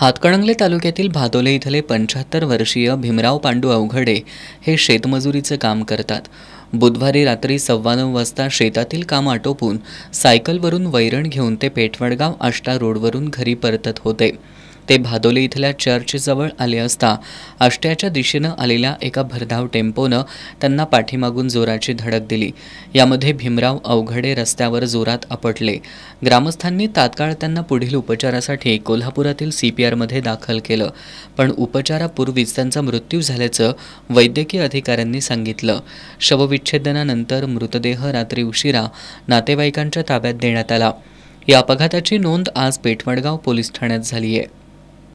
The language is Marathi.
हातकणंगले तालुक्यातील भादोले इथले पंच्याहत्तर वर्षीय भीमराव पांडू अवघडे हे शेतमजुरीचं काम करतात बुधवारी रात्री सव्वा नऊ वाजता शेतातील काम आटोपून सायकलवरून वैरण घेऊन ते पेठवडगाव आष्टा रोडवरून घरी परतत होते ते भादोली इथल्या चर्चजवळ आले असता आष्ट्याच्या दिशेनं आलेल्या एका भरधाव टेम्पोनं त्यांना पाठीमागून जोराची धडक दिली यामध्ये भीमराव अवघडे रस्त्यावर जोरात आपटले ग्रामस्थांनी तात्काळ त्यांना पुढील उपचारासाठी कोल्हापुरातील सी पी आरमध्ये दाखल केलं पण उपचारापूर्वीच त्यांचा मृत्यू झाल्याचं वैद्यकीय अधिकाऱ्यांनी सांगितलं शवविच्छेदनानंतर मृतदेह रात्री उशिरा नातेवाईकांच्या ताब्यात देण्यात आला या अपघाताची नोंद आज पेठवडगाव पोलीस ठाण्यात झाली आहे